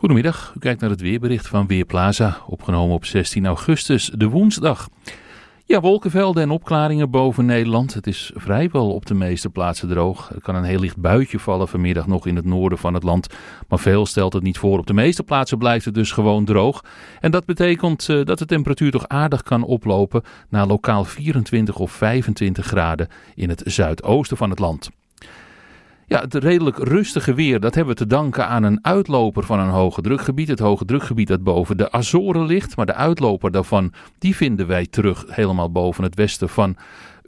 Goedemiddag, u kijkt naar het weerbericht van Weerplaza, opgenomen op 16 augustus, de woensdag. Ja, wolkenvelden en opklaringen boven Nederland. Het is vrijwel op de meeste plaatsen droog. Er kan een heel licht buitje vallen vanmiddag nog in het noorden van het land. Maar veel stelt het niet voor. Op de meeste plaatsen blijft het dus gewoon droog. En dat betekent eh, dat de temperatuur toch aardig kan oplopen naar lokaal 24 of 25 graden in het zuidoosten van het land. Ja, het redelijk rustige weer, dat hebben we te danken aan een uitloper van een hoge drukgebied. Het hoge drukgebied dat boven de Azoren ligt, maar de uitloper daarvan, die vinden wij terug helemaal boven het westen van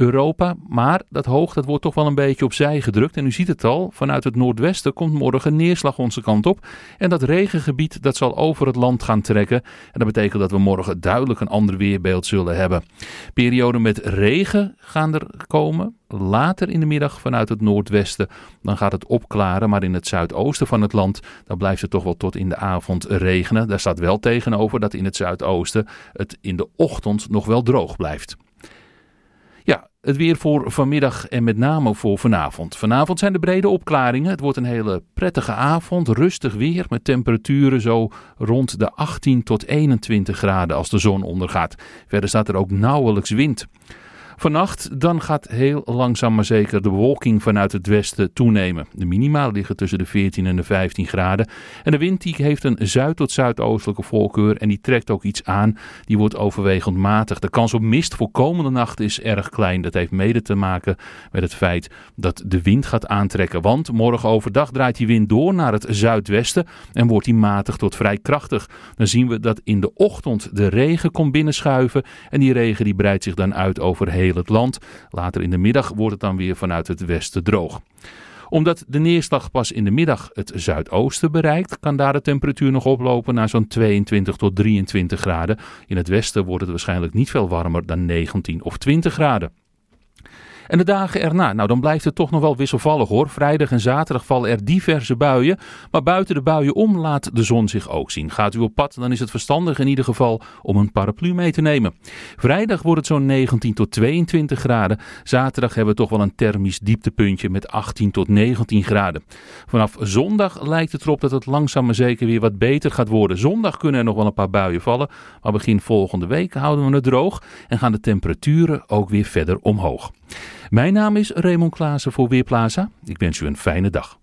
Europa. Maar dat hoog dat wordt toch wel een beetje opzij gedrukt. En u ziet het al, vanuit het noordwesten komt morgen neerslag onze kant op. En dat regengebied dat zal over het land gaan trekken. En dat betekent dat we morgen duidelijk een ander weerbeeld zullen hebben. Perioden met regen gaan er komen. Later in de middag vanuit het noordwesten dan gaat het opklaren. Maar in het zuidoosten van het land dan blijft het toch wel tot in de avond regenen. Daar staat wel tegenover dat in het zuidoosten het in de ochtend nog wel droog blijft. Het weer voor vanmiddag en met name voor vanavond. Vanavond zijn de brede opklaringen. Het wordt een hele prettige avond, rustig weer met temperaturen zo rond de 18 tot 21 graden als de zon ondergaat. Verder staat er ook nauwelijks wind. Vannacht dan gaat heel langzaam maar zeker de bewolking vanuit het westen toenemen. De minima liggen tussen de 14 en de 15 graden. En de wind die heeft een zuid- tot zuidoostelijke voorkeur en die trekt ook iets aan. Die wordt overwegend matig. De kans op mist voor komende nacht is erg klein. Dat heeft mede te maken met het feit dat de wind gaat aantrekken. Want morgen overdag draait die wind door naar het zuidwesten en wordt die matig tot vrij krachtig. Dan zien we dat in de ochtend de regen komt binnenschuiven en die regen die breidt zich dan uit over heel het land. Later in de middag wordt het dan weer vanuit het westen droog omdat de neerslag pas in de middag het zuidoosten bereikt, kan daar de temperatuur nog oplopen naar zo'n 22 tot 23 graden. In het westen wordt het waarschijnlijk niet veel warmer dan 19 of 20 graden. En de dagen erna, nou dan blijft het toch nog wel wisselvallig hoor. Vrijdag en zaterdag vallen er diverse buien. Maar buiten de buien om laat de zon zich ook zien. Gaat u op pad, dan is het verstandig in ieder geval om een paraplu mee te nemen. Vrijdag wordt het zo'n 19 tot 22 graden. Zaterdag hebben we toch wel een thermisch dieptepuntje met 18 tot 19 graden. Vanaf zondag lijkt het erop dat het langzaam maar zeker weer wat beter gaat worden. Zondag kunnen er nog wel een paar buien vallen. Maar begin volgende week houden we het droog en gaan de temperaturen ook weer verder omhoog. Mijn naam is Raymond Klaassen voor Weerplaza. Ik wens u een fijne dag.